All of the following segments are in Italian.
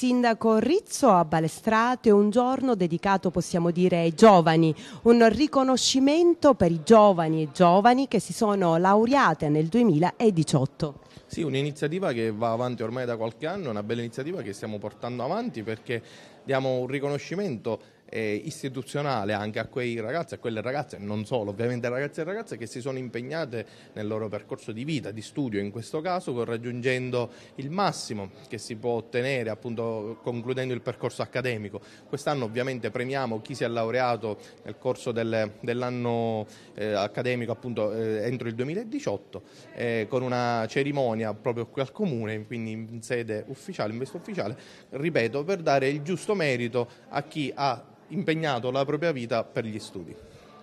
sindaco Rizzo a Balestrato e un giorno dedicato, possiamo dire, ai giovani, un riconoscimento per i giovani e giovani che si sono laureate nel 2018. Sì, un'iniziativa che va avanti ormai da qualche anno, una bella iniziativa che stiamo portando avanti perché diamo un riconoscimento eh, istituzionale anche a quei ragazzi, a quelle ragazze, non solo, ovviamente ragazze e ragazze che si sono impegnate nel loro percorso di vita, di studio in questo caso, raggiungendo il massimo che si può ottenere appunto concludendo il percorso accademico. Quest'anno ovviamente premiamo chi si è laureato nel corso del, dell'anno eh, accademico appunto eh, entro il 2018 eh, con una cerimonia proprio qui al comune, quindi in sede ufficiale, in veste ufficiale, ripeto, per dare il giusto merito a chi ha impegnato la propria vita per gli studi.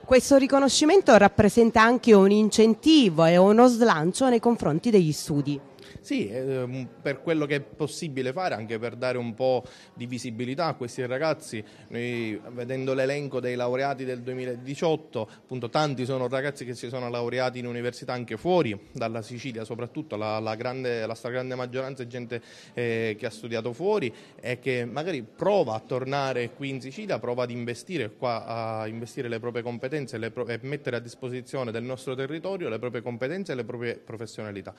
Questo riconoscimento rappresenta anche un incentivo e uno slancio nei confronti degli studi. Sì, ehm, per quello che è possibile fare, anche per dare un po' di visibilità a questi ragazzi, noi vedendo l'elenco dei laureati del 2018, appunto tanti sono ragazzi che si sono laureati in università anche fuori dalla Sicilia, soprattutto la, la, grande, la stragrande maggioranza è gente eh, che ha studiato fuori e che magari prova a tornare qui in Sicilia, prova ad investire qua, a investire le proprie competenze competenze e, pro- e mettere a disposizione del nostro territorio le proprie competenze e le proprie professionalità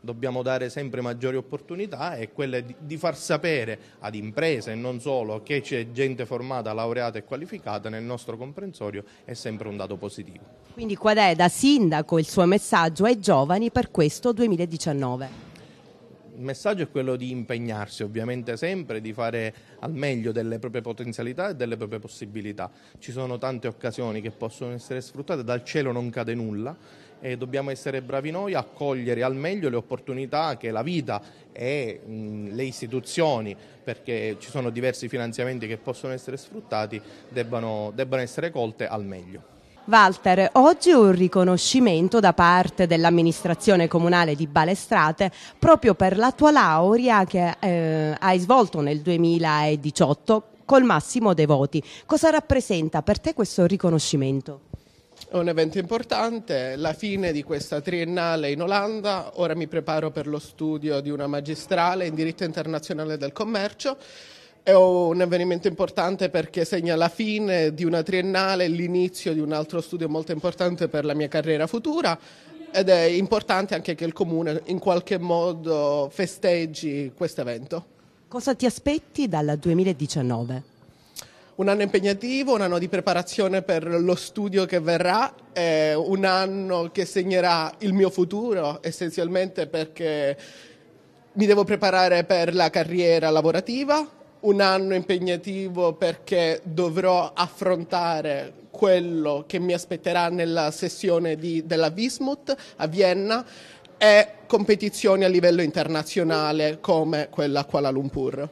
dobbiamo dare sempre maggiori opportunità e quelle di, far sapere ad imprese e non solo che c'è gente formata, laureata e qualificata nel nostro comprensorio è sempre un dato positivo. Quindi qual è da sindaco il suo messaggio ai giovani per questo 2019? il messaggio è quello di impegnarsi ovviamente sempre, di fare al meglio delle proprie potenzialità e delle proprie possibilità. Ci sono tante occasioni che possono essere sfruttate, dal cielo non cade nulla e dobbiamo essere bravi noi a cogliere al meglio le opportunità che la vita e mh, mm, le istituzioni, perché ci sono diversi finanziamenti che possono essere sfruttati, debbano, debbano essere colte al meglio. Walter, oggi un riconoscimento da parte dell'amministrazione comunale di Balestrate proprio per la tua laurea che eh, hai svolto nel 2018 col massimo dei voti. Cosa rappresenta per te questo riconoscimento? È un evento importante, la fine di questa triennale in Olanda, ora mi preparo per lo studio di una magistrale in diritto internazionale del commercio è un avvenimento importante perché segna la fine di una triennale, l'inizio di un altro studio molto importante per la mia carriera futura ed è importante anche che il comune in qualche modo festeggi questo evento. Cosa ti aspetti dal 2019? Un anno impegnativo, un anno di preparazione per lo studio che verrà, un anno che segnerà il mio futuro essenzialmente perché mi devo preparare per la carriera lavorativa, un anno impegnativo perché dovrò affrontare quello che mi aspetterà nella sessione di, della Wismut a Vienna e competizioni a livello internazionale come quella a Kuala Lumpur.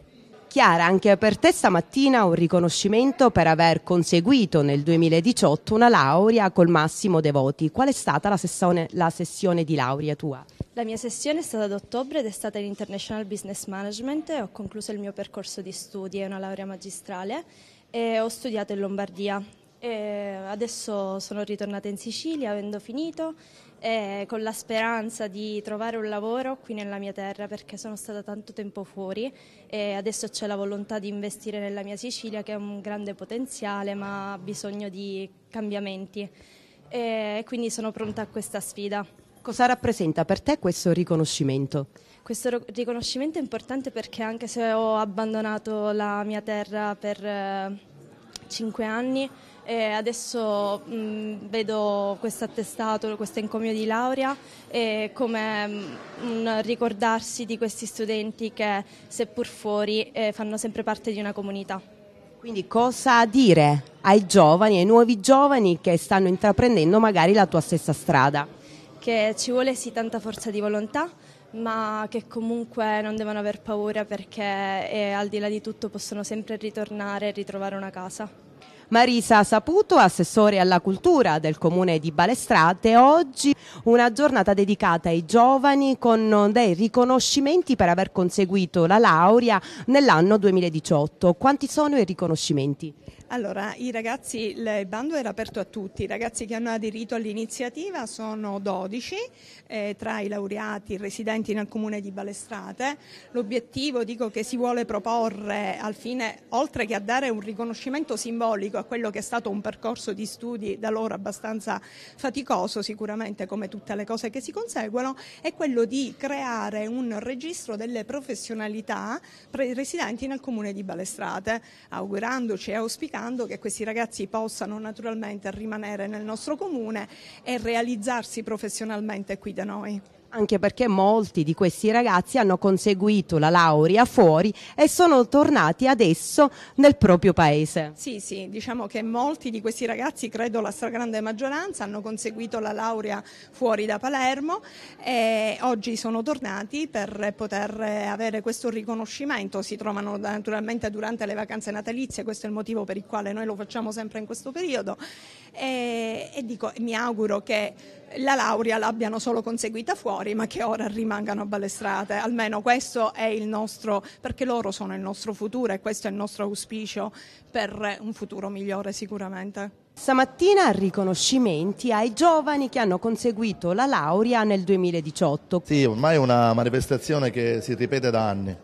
Chiara, anche per te stamattina un riconoscimento per aver conseguito nel 2018 una laurea col massimo dei voti. Qual è stata la sessione, la sessione di laurea tua? La mia sessione è stata ad ottobre ed è stata in International Business Management ho concluso il mio percorso di studi, e una laurea magistrale e ho studiato in Lombardia. E adesso sono ritornata in Sicilia avendo finito e con la speranza di trovare un lavoro qui nella mia terra perché sono stata tanto tempo fuori e adesso c'è la volontà di investire nella mia Sicilia che ha un grande potenziale ma ha bisogno di cambiamenti e quindi sono pronta a questa sfida. Cosa rappresenta per te questo riconoscimento? Questo riconoscimento è importante perché anche se ho abbandonato la mia terra per eh, anni, e adesso mh, vedo questo attestato, questo encomio di laurea come mh, un ricordarsi di questi studenti che seppur fuori eh, fanno sempre parte di una comunità. Quindi cosa dire ai giovani, ai nuovi giovani che stanno intraprendendo magari la tua stessa strada? che ci vuole sì tanta forza di volontà, ma che comunque non devono aver paura perché eh, al di là di tutto possono sempre ritornare e ritrovare una casa. Marisa Saputo, assessore alla cultura del comune di Balestrate, oggi una giornata dedicata ai giovani con dei riconoscimenti per aver conseguito la laurea nell'anno 2018. Quanti sono i riconoscimenti? Allora, i ragazzi, il bando era aperto a tutti, i ragazzi che hanno aderito all'iniziativa sono 12 eh, tra i laureati residenti nel comune di Balestrate. L'obiettivo dico che si vuole proporre al fine, oltre che a dare un riconoscimento simbolico a quello che è stato un percorso di studi da loro abbastanza faticoso, sicuramente come tutte le cose che si conseguono, è quello di creare un registro delle professionalità residenti nel comune di Balestrate, augurandoci e auspicando verificando che questi ragazzi possano naturalmente rimanere nel nostro comune e realizzarsi professionalmente qui da noi anche perché molti di questi ragazzi hanno conseguito la laurea fuori e sono tornati adesso nel proprio paese. Sì, sì, diciamo che molti di questi ragazzi, credo la stragrande maggioranza, hanno conseguito la laurea fuori da Palermo e oggi sono tornati per poter avere questo riconoscimento. Si trovano naturalmente durante le vacanze natalizie, questo è il motivo per il quale noi lo facciamo sempre in questo periodo e, e dico, mi auguro che la laurea l'abbiano solo conseguita fuori, ma che ora rimangano a Balestrate. Almeno questo è il nostro, perché loro sono il nostro futuro e questo è il nostro auspicio per un futuro migliore sicuramente. Stamattina riconoscimenti ai giovani che hanno conseguito la laurea nel 2018. Sì, ormai è una manifestazione che si ripete da anni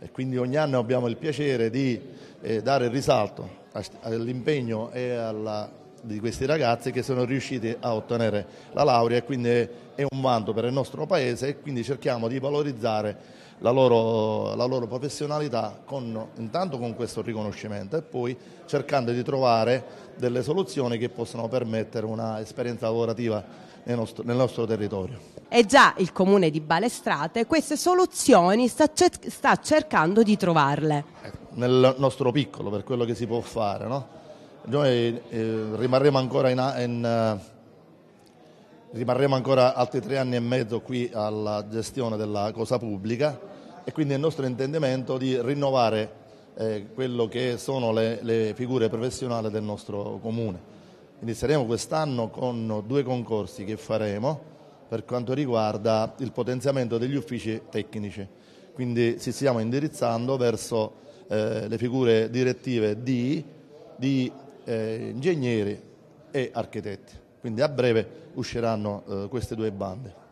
e quindi ogni anno abbiamo il piacere di eh, dare il risalto all'impegno e alla di questi ragazzi che sono riusciti a ottenere la laurea e quindi è un vanto per il nostro paese e quindi cerchiamo di valorizzare la loro, la loro professionalità con, intanto con questo riconoscimento e poi cercando di trovare delle soluzioni che possano permettere una esperienza lavorativa nel nostro, nel nostro, territorio. E già il comune di Balestrate queste soluzioni sta, sta cercando di trovarle. Nel nostro piccolo, per quello che si può fare, no? Noi eh, rimarremo, ancora in, in, eh, rimarremo ancora altri tre anni e mezzo qui alla gestione della cosa pubblica e quindi è il nostro intendimento di rinnovare eh, quello che sono le, le, figure professionali del nostro comune. Inizieremo quest'anno con due concorsi che faremo per quanto riguarda il potenziamento degli uffici tecnici, quindi ci stiamo indirizzando verso eh, le figure direttive D, di eh, ingegneri e architetti. Quindi a breve usciranno eh, queste due bande.